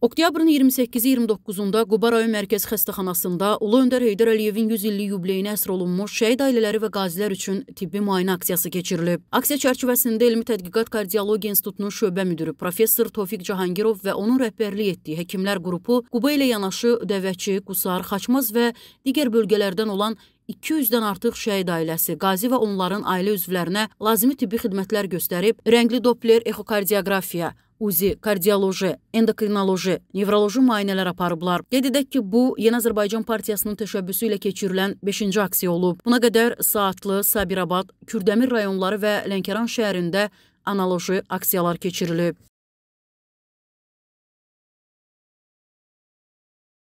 Oktyabrın 28-29-da Quba rayon mərkəz xəstəxanasında Ulu Öndər Heydər Əliyevin 100 illik yubileyinə əsr olunmuş şəhid ailələri və qazilər üçün tibbi müayinə aksiyası keçirilib. Aksiya çərçivəsində Elmi Tədqiqat Kardiologiya İnstitutunun şöbə müdiri professor Tofiq Cahangirov və onun rəhbərlik etdiyi həkimlər qrupu Quba ilə yanaşı Dəvəçi, Qusar, Xaçmaz və digər bölgələrdən olan 200-dən artıq şəhid ailəsi, qazi və onların ailə üzvlərinə lazımi tibbi xidmətlər göstərib, rəngli Doppler ekokardiografiya, UZI, kardioloji, endokrinoloji, nevroloji müayinələr aparıblar. Qeyd edək ki, bu Yeni Azərbaycan Partiyasının təşəbbüsü ilə keçirilən 5-ci aksiya olub. Buna qədər Saatlı, Sabirabad, Kürdəmir rayonları və Lənkəran şəhərində analoji aksiyalar keçirilib.